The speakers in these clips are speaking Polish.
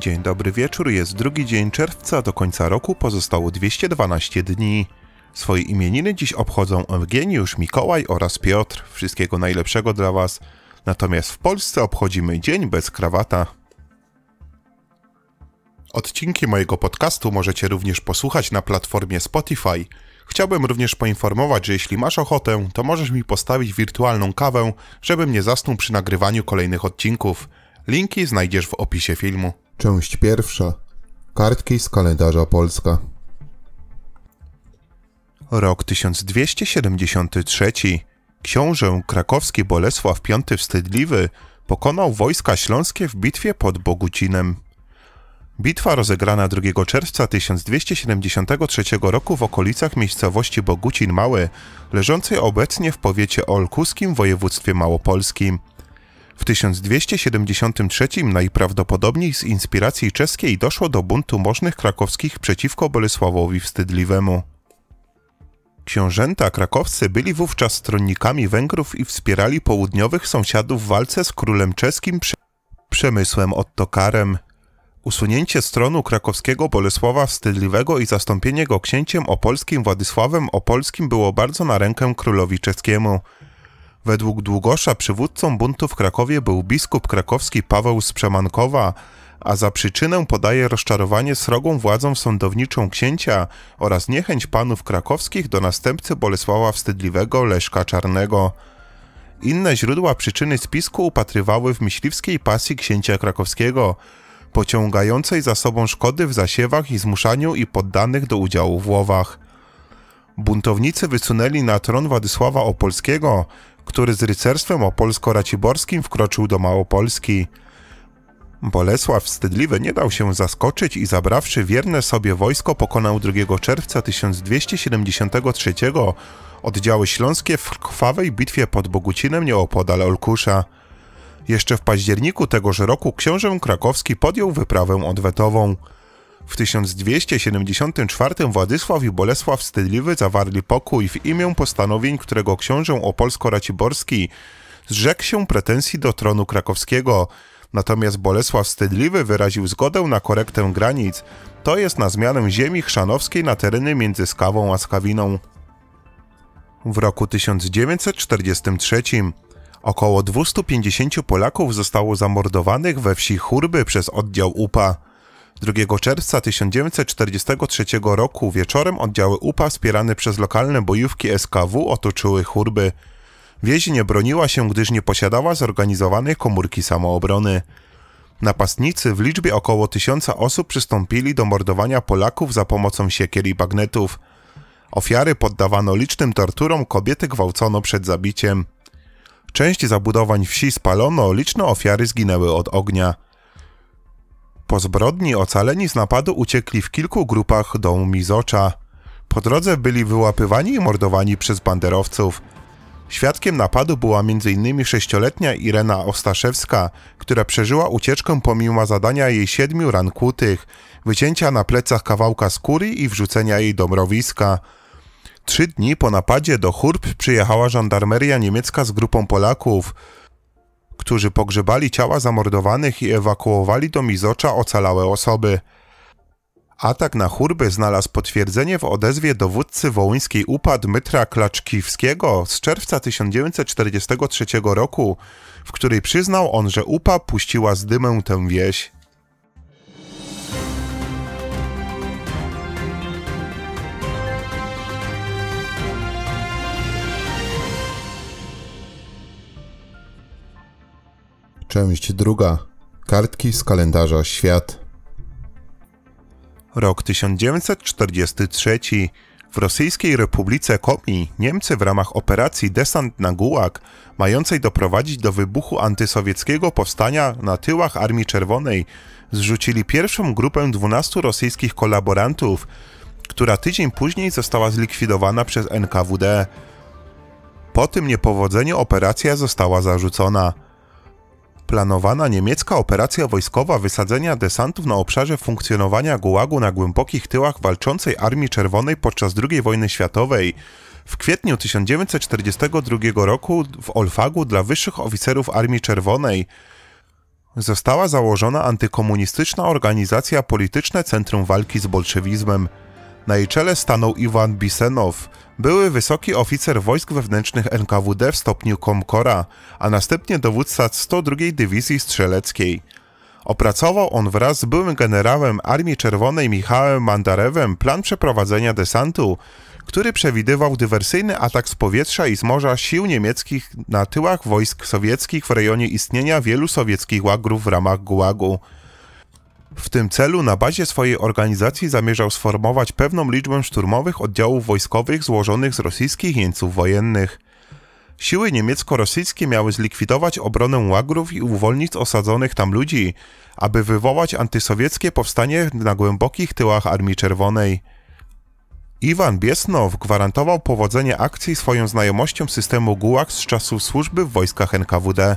Dzień dobry wieczór, jest drugi dzień czerwca, do końca roku pozostało 212 dni. Swoje imieniny dziś obchodzą Eugeniusz, Mikołaj oraz Piotr. Wszystkiego najlepszego dla Was. Natomiast w Polsce obchodzimy dzień bez krawata. Odcinki mojego podcastu możecie również posłuchać na platformie Spotify. Chciałbym również poinformować, że jeśli masz ochotę, to możesz mi postawić wirtualną kawę, żebym nie zasnął przy nagrywaniu kolejnych odcinków. Linki znajdziesz w opisie filmu. Część pierwsza. Kartki z kalendarza Polska. Rok 1273. Książę krakowski Bolesław V Wstydliwy pokonał wojska śląskie w bitwie pod Bogucinem. Bitwa rozegrana 2 czerwca 1273 roku w okolicach miejscowości Bogucin Mały, leżącej obecnie w powiecie olkuskim w województwie małopolskim – w 1273 najprawdopodobniej z inspiracji czeskiej doszło do buntu możnych krakowskich przeciwko Bolesławowi Wstydliwemu. Książęta krakowscy byli wówczas stronnikami Węgrów i wspierali południowych sąsiadów w walce z królem czeskim prze Przemysłem Ottokarem. Usunięcie stronu krakowskiego Bolesława Wstydliwego i zastąpienie go księciem opolskim Władysławem Opolskim było bardzo na rękę królowi czeskiemu. Według Długosza przywódcą buntu w Krakowie był biskup krakowski Paweł z Przemankowa, a za przyczynę podaje rozczarowanie srogą władzą sądowniczą księcia oraz niechęć panów krakowskich do następcy Bolesława Wstydliwego Leszka Czarnego. Inne źródła przyczyny spisku upatrywały w myśliwskiej pasji księcia krakowskiego, pociągającej za sobą szkody w zasiewach i zmuszaniu i poddanych do udziału w łowach. Buntownicy wysunęli na tron Władysława Opolskiego, który z rycerstwem opolsko-raciborskim wkroczył do Małopolski. Bolesław Wstydliwy nie dał się zaskoczyć i zabrawszy wierne sobie wojsko pokonał 2 czerwca 1273 oddziały śląskie w krwawej bitwie pod Bogucinem nieopodal Olkusza. Jeszcze w październiku tegoż roku książę krakowski podjął wyprawę odwetową. W 1274 Władysław i Bolesław Stydliwy zawarli pokój w imię postanowień, którego książę opolsko-raciborski zrzekł się pretensji do tronu krakowskiego. Natomiast Bolesław Stydliwy wyraził zgodę na korektę granic, to jest na zmianę ziemi chrzanowskiej na tereny między Skawą a Skawiną. W roku 1943 około 250 Polaków zostało zamordowanych we wsi Churby przez oddział UPA. 2 czerwca 1943 roku wieczorem oddziały UPA wspierane przez lokalne bojówki SKW otoczyły churby. Wieś nie broniła się, gdyż nie posiadała zorganizowanej komórki samoobrony. Napastnicy w liczbie około tysiąca osób przystąpili do mordowania Polaków za pomocą siekier i bagnetów. Ofiary poddawano licznym torturom, kobiety gwałcono przed zabiciem. Część zabudowań wsi spalono, liczne ofiary zginęły od ognia. Po zbrodni ocaleni z napadu uciekli w kilku grupach do Mizocza. Po drodze byli wyłapywani i mordowani przez banderowców. Świadkiem napadu była m.in. sześcioletnia Irena Ostaszewska, która przeżyła ucieczkę pomimo zadania jej siedmiu ran kłutych, wycięcia na plecach kawałka skóry i wrzucenia jej do mrowiska. Trzy dni po napadzie do Hurb przyjechała żandarmeria niemiecka z grupą Polaków – którzy pogrzebali ciała zamordowanych i ewakuowali do Mizocza ocalałe osoby. Atak na Hurby znalazł potwierdzenie w odezwie dowódcy wołyńskiej UPA Dmytra Klaczkiwskiego z czerwca 1943 roku, w której przyznał on, że UPA puściła z dymem tę wieś. Część druga. Kartki z kalendarza Świat. Rok 1943. W rosyjskiej Republice Komi Niemcy w ramach operacji Desant na Gułag, mającej doprowadzić do wybuchu antysowieckiego powstania na tyłach Armii Czerwonej, zrzucili pierwszą grupę 12 rosyjskich kolaborantów, która tydzień później została zlikwidowana przez NKWD. Po tym niepowodzeniu operacja została zarzucona planowana niemiecka operacja wojskowa wysadzenia desantów na obszarze funkcjonowania Gułagu na głębokich tyłach walczącej Armii Czerwonej podczas II wojny światowej. W kwietniu 1942 roku w Olfagu dla wyższych oficerów Armii Czerwonej została założona antykomunistyczna organizacja polityczne Centrum Walki z Bolszewizmem. Na jej czele stanął Iwan Bisenow, były wysoki oficer wojsk wewnętrznych NKWD w stopniu komkora, a następnie dowódca 102 Dywizji Strzeleckiej. Opracował on wraz z byłym generałem Armii Czerwonej Michałem Mandarewem plan przeprowadzenia desantu, który przewidywał dywersyjny atak z powietrza i z morza sił niemieckich na tyłach wojsk sowieckich w rejonie istnienia wielu sowieckich łagrów w ramach Gułagu. W tym celu na bazie swojej organizacji zamierzał sformować pewną liczbę szturmowych oddziałów wojskowych złożonych z rosyjskich jeńców wojennych. Siły niemiecko-rosyjskie miały zlikwidować obronę łagrów i uwolnić osadzonych tam ludzi, aby wywołać antysowieckie powstanie na głębokich tyłach Armii Czerwonej. Iwan Biesnow gwarantował powodzenie akcji swoją znajomością systemu Gułag z czasów służby w wojskach NKWD.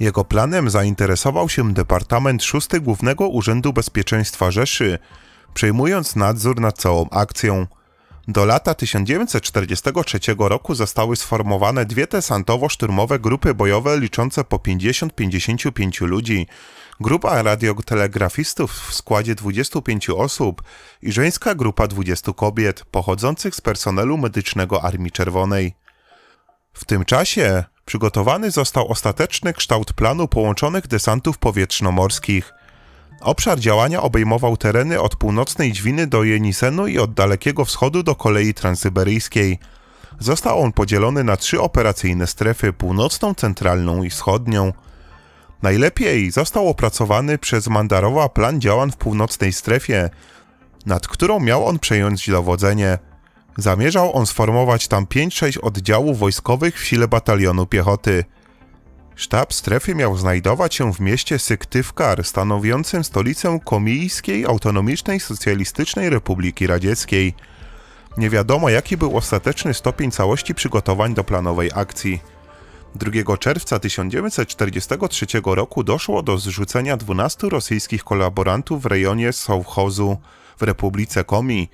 Jego planem zainteresował się Departament VI Głównego Urzędu Bezpieczeństwa Rzeszy, przejmując nadzór nad całą akcją. Do lata 1943 roku zostały sformowane dwie desantowo-szturmowe grupy bojowe liczące po 50-55 ludzi, grupa radiotelegrafistów w składzie 25 osób i żeńska grupa 20 kobiet pochodzących z personelu medycznego Armii Czerwonej. W tym czasie przygotowany został ostateczny kształt planu połączonych desantów powietrzno-morskich. Obszar działania obejmował tereny od północnej Dźwiny do Jenisenu i od Dalekiego Wschodu do kolei transyberyjskiej. Został on podzielony na trzy operacyjne strefy: północną, centralną i wschodnią. Najlepiej został opracowany przez Mandarowa plan działań w północnej strefie, nad którą miał on przejąć dowodzenie. Zamierzał on sformować tam 5-6 oddziałów wojskowych w sile batalionu piechoty. Sztab strefy miał znajdować się w mieście Syktywkar, stanowiącym stolicę Komijskiej Autonomicznej Socjalistycznej Republiki Radzieckiej. Nie wiadomo jaki był ostateczny stopień całości przygotowań do planowej akcji. 2 czerwca 1943 roku doszło do zrzucenia 12 rosyjskich kolaborantów w rejonie Sołchozu w Republice Komi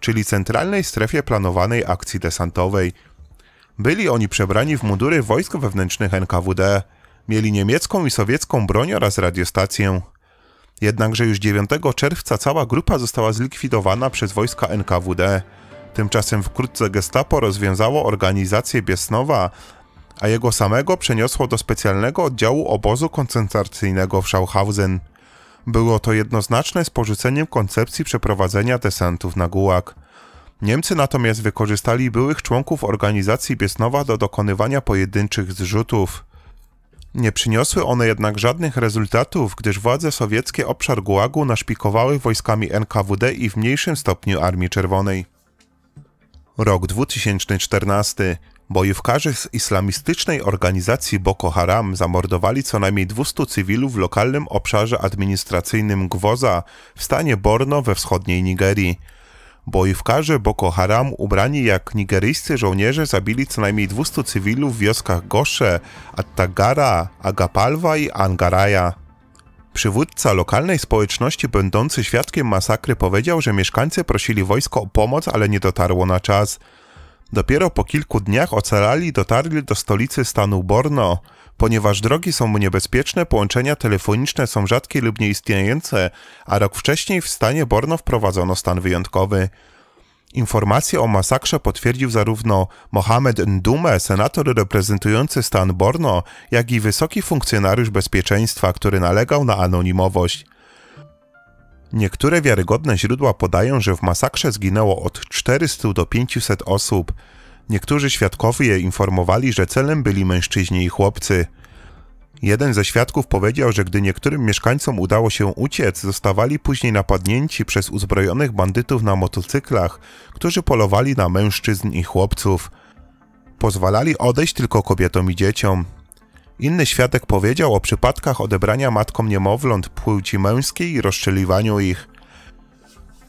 czyli centralnej strefie planowanej akcji desantowej. Byli oni przebrani w mundury wojsk wewnętrznych NKWD, mieli niemiecką i sowiecką broń oraz radiostację. Jednakże już 9 czerwca cała grupa została zlikwidowana przez wojska NKWD. Tymczasem wkrótce Gestapo rozwiązało organizację Biesnowa, a jego samego przeniosło do specjalnego oddziału obozu koncentracyjnego w Schauhausen. Było to jednoznaczne z porzuceniem koncepcji przeprowadzenia desantów na Gułag. Niemcy natomiast wykorzystali byłych członków organizacji Biesnowa do dokonywania pojedynczych zrzutów. Nie przyniosły one jednak żadnych rezultatów, gdyż władze sowieckie obszar Gułagu naszpikowały wojskami NKWD i w mniejszym stopniu Armii Czerwonej. Rok 2014. Bojówkarze z islamistycznej organizacji Boko Haram zamordowali co najmniej 200 cywilów w lokalnym obszarze administracyjnym Gwoza w stanie Borno we wschodniej Nigerii. Bojówkarze Boko Haram ubrani jak nigeryjscy żołnierze zabili co najmniej 200 cywilów w wioskach Gosze, Attagara, Agapalwa i Angaraja. Przywódca lokalnej społeczności będący świadkiem masakry powiedział, że mieszkańcy prosili wojsko o pomoc, ale nie dotarło na czas. Dopiero po kilku dniach ocalali dotarli do stolicy stanu Borno. Ponieważ drogi są mu niebezpieczne, połączenia telefoniczne są rzadkie lub nieistniejące, a rok wcześniej w stanie Borno wprowadzono stan wyjątkowy. Informacje o masakrze potwierdził zarówno Mohamed Ndume, senator reprezentujący stan Borno, jak i wysoki funkcjonariusz bezpieczeństwa, który nalegał na anonimowość. Niektóre wiarygodne źródła podają, że w masakrze zginęło od 400 do 500 osób. Niektórzy świadkowie informowali, że celem byli mężczyźni i chłopcy. Jeden ze świadków powiedział, że gdy niektórym mieszkańcom udało się uciec, zostawali później napadnięci przez uzbrojonych bandytów na motocyklach, którzy polowali na mężczyzn i chłopców. Pozwalali odejść tylko kobietom i dzieciom. Inny świadek powiedział o przypadkach odebrania matkom niemowląt płci męskiej i rozszczeliwaniu ich.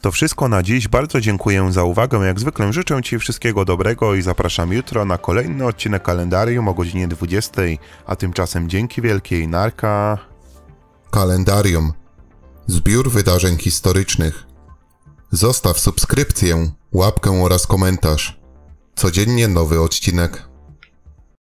To wszystko na dziś. Bardzo dziękuję za uwagę. Jak zwykle życzę Ci wszystkiego dobrego i zapraszam jutro na kolejny odcinek kalendarium o godzinie 20. A tymczasem dzięki wielkiej narka. Kalendarium. Zbiór wydarzeń historycznych. Zostaw subskrypcję, łapkę oraz komentarz. Codziennie nowy odcinek.